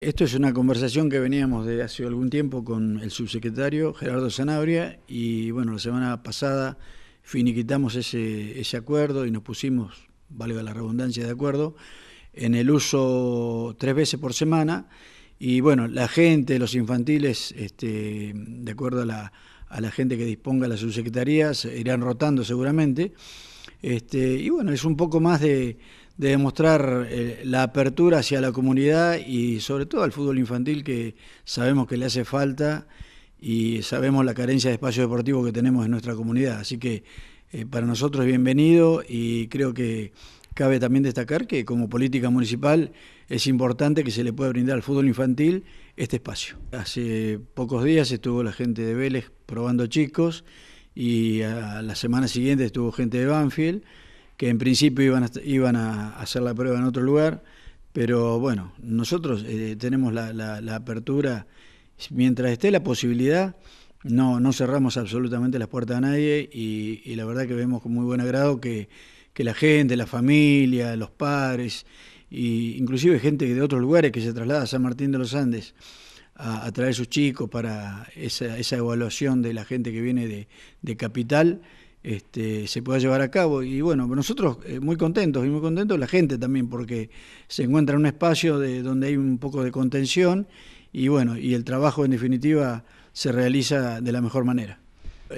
Esto es una conversación que veníamos de hace algún tiempo con el subsecretario Gerardo Sanabria y bueno, la semana pasada finiquitamos ese, acuerdo y nos pusimos, valga la redundancia, de acuerdo en el uso tres veces por semana y bueno, la gente, los infantiles, este, de acuerdo a la, a la gente que disponga las subsecretarías, irán rotando seguramente. Este, y bueno, es un poco más de, de demostrar eh, la apertura hacia la comunidad y sobre todo al fútbol infantil que sabemos que le hace falta y sabemos la carencia de espacio deportivo que tenemos en nuestra comunidad. Así que eh, para nosotros es bienvenido y creo que cabe también destacar que como política municipal es importante que se le pueda brindar al fútbol infantil este espacio. Hace pocos días estuvo la gente de Vélez probando chicos y a la semana siguiente estuvo gente de Banfield que en principio iban a, iban a hacer la prueba en otro lugar, pero bueno, nosotros eh, tenemos la, apertura, mientras esté la posibilidad, no, no cerramos absolutamente las puertas a nadie y, la verdad que vemos con muy buen agrado que, la gente, la familia, los padres, e inclusive gente de otros lugares que se traslada a San Martín de los Andes a, traer sus chicos para esa, esa, evaluación de la gente que viene de, de capital, este, se pueda llevar a cabo. Y bueno, nosotros eh, muy contentos y muy contentos la gente también, porque se encuentra en un espacio de, donde hay un poco de contención y bueno, y el trabajo en definitiva se realiza de la mejor manera.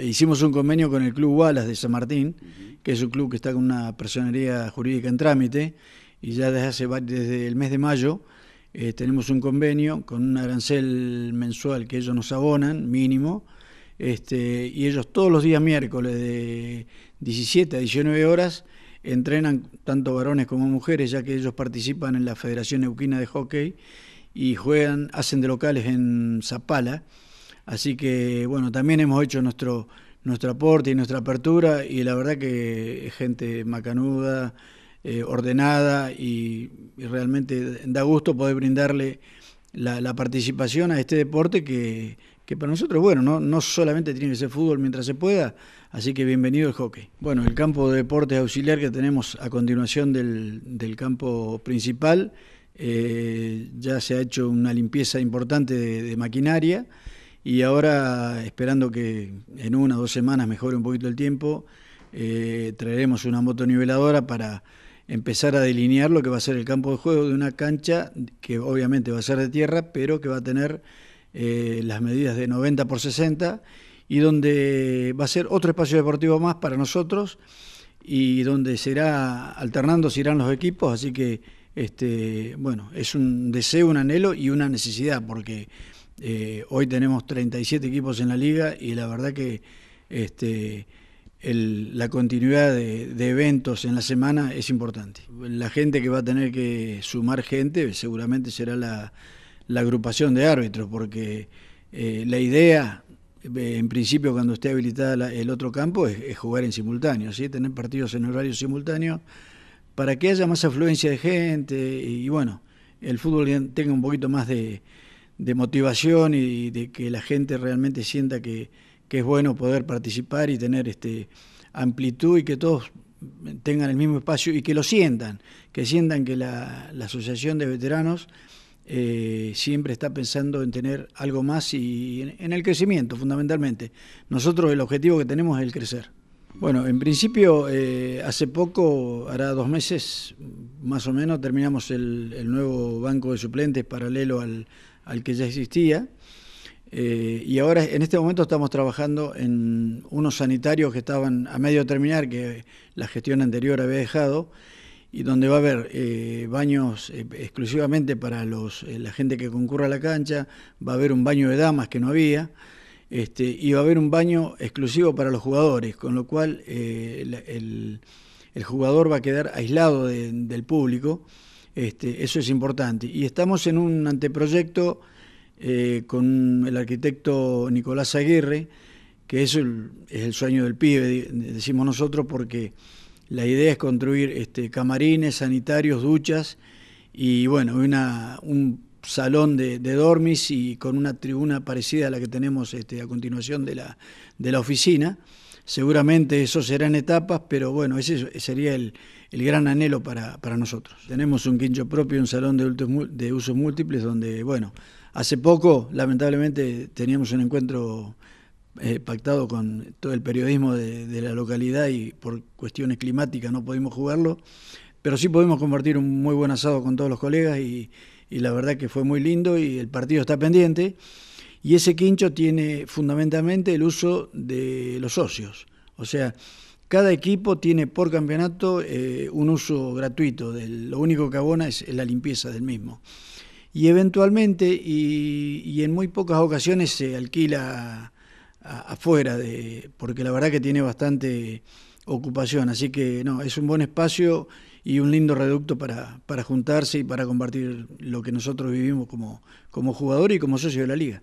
Hicimos un convenio con el Club Wallace de San Martín, que es un club que está con una personería jurídica en trámite, y ya desde, hace, desde el mes de mayo eh, tenemos un convenio con un arancel mensual que ellos nos abonan, mínimo, este, y ellos todos los días miércoles de 17 a 19 horas entrenan tanto varones como mujeres, ya que ellos participan en la Federación Neuquina de Hockey y juegan, hacen de locales en Zapala. Así que, bueno, también hemos hecho nuestro, nuestro aporte y nuestra apertura, y la verdad que gente macanuda, eh, ordenada, y, realmente da gusto poder brindarle la participación a este deporte que que para nosotros, bueno, no, solamente tiene que ser fútbol mientras se pueda, así que bienvenido el hockey. Bueno, el campo de deportes auxiliar que tenemos a continuación del, campo principal, eh, ya se ha hecho una limpieza importante de, maquinaria y ahora esperando que en una o dos semanas mejore un poquito el tiempo, eh, traeremos una moto niveladora para empezar a delinear lo que va a ser el campo de juego de una cancha que obviamente va a ser de tierra, pero que va a tener eh, las medidas de 90 por 60 y donde va a ser otro espacio deportivo más para nosotros y donde será alternando, se irán los equipos, así que este, bueno, es un deseo, un anhelo y una necesidad, porque eh, hoy tenemos 37 equipos en la liga y la verdad que este, la continuidad de, eventos en la semana es importante. La gente que va a tener que sumar gente seguramente será la, la agrupación de árbitros, porque eh, la idea, eh, en principio, cuando esté habilitada el otro campo, es, jugar en simultáneo, ¿sí? tener partidos en horario simultáneo, para que haya más afluencia de gente y, bueno, el fútbol tenga un poquito más de, motivación y de que la gente realmente sienta que, es bueno poder participar y tener este amplitud y que todos tengan el mismo espacio y que lo sientan, que sientan que la Asociación de Veteranos eh, siempre está pensando en tener algo más y en, el crecimiento fundamentalmente. Nosotros el objetivo que tenemos es el crecer. Bueno, en principio eh, hace poco, hará dos meses más o menos, terminamos el, nuevo banco de suplentes paralelo al, al que ya existía. Eh, y ahora, en este momento, estamos trabajando en unos sanitarios que estaban a medio terminar, que la gestión anterior había dejado, y donde va a haber eh, baños eh, exclusivamente para los, eh, la gente que concurra a la cancha, va a haber un baño de damas que no había, este, y va a haber un baño exclusivo para los jugadores, con lo cual el, jugador va a quedar aislado del público, este, eso es importante. Y estamos en un anteproyecto con el arquitecto Nicolás Aguirre, que eso es el sueño del pibe, decimos nosotros, porque la idea es construir este, camarines, sanitarios, duchas y bueno, una, un salón de, dormis y con una tribuna parecida a la que tenemos este, a continuación de la, de la oficina. Seguramente eso serán etapas, pero bueno, ese sería el, gran anhelo para, para, nosotros. Tenemos un quincho propio, un salón de, de usos múltiples, donde, bueno, hace poco, lamentablemente, teníamos un encuentro eh, pactado con todo el periodismo de, la localidad y por cuestiones climáticas no pudimos jugarlo, pero sí pudimos compartir un muy buen asado con todos los colegas y, la verdad que fue muy lindo y el partido está pendiente. Y ese quincho tiene fundamentalmente el uso de los socios. O sea, cada equipo tiene por campeonato eh, un uso gratuito. Del, lo único que abona es la limpieza del mismo. Y eventualmente, y, y en muy pocas ocasiones, se alquila fuera de, porque la verdad que tiene bastante ocupación. Así que no, es un buen espacio y un lindo reducto para, para juntarse y para compartir lo que nosotros vivimos como, como jugador y como socio de la liga.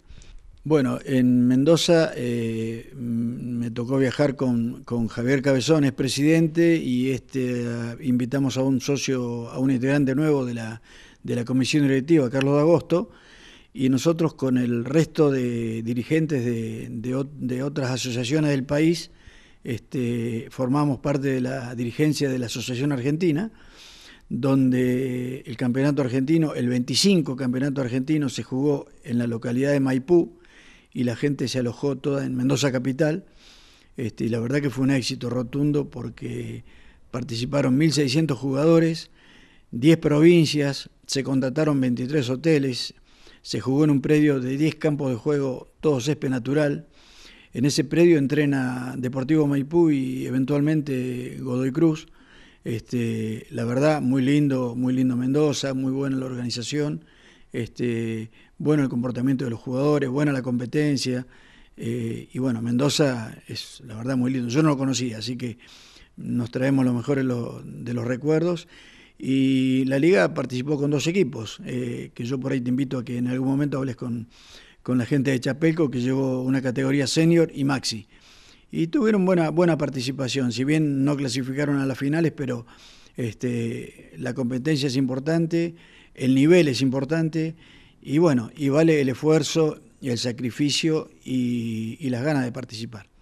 Bueno, en Mendoza eh, me tocó viajar con, con, Javier Cabezón, es presidente, y este, eh, invitamos a un socio, a un integrante nuevo de la, de la comisión directiva, Carlos de Agosto, y nosotros con el resto de dirigentes de, otras asociaciones del país este, formamos parte de la dirigencia de la Asociación Argentina, donde el campeonato argentino, el 25 campeonato argentino, se jugó en la localidad de Maipú y la gente se alojó toda en Mendoza Capital. Este, y la verdad que fue un éxito rotundo porque participaron 1.600 jugadores, 10 provincias, se contrataron 23 hoteles, se jugó en un predio de 10 campos de juego, todo césped natural. En ese predio entrena Deportivo Maipú y eventualmente Godoy Cruz. Este, la verdad, muy lindo, muy lindo Mendoza, muy buena la organización, este, bueno el comportamiento de los jugadores, buena la competencia. Eh, y bueno, Mendoza es la verdad muy lindo. Yo no lo conocía, así que nos traemos lo mejor de los recuerdos. Y la liga participó con dos equipos, eh, que yo por ahí te invito a que en algún momento hables con, la gente de Chapelco, que llevó una categoría senior y maxi. Y tuvieron buena, buena participación, si bien no clasificaron a las finales, pero este, la competencia es importante, el nivel es importante, y bueno, y vale el esfuerzo, y el sacrificio y las ganas de participar.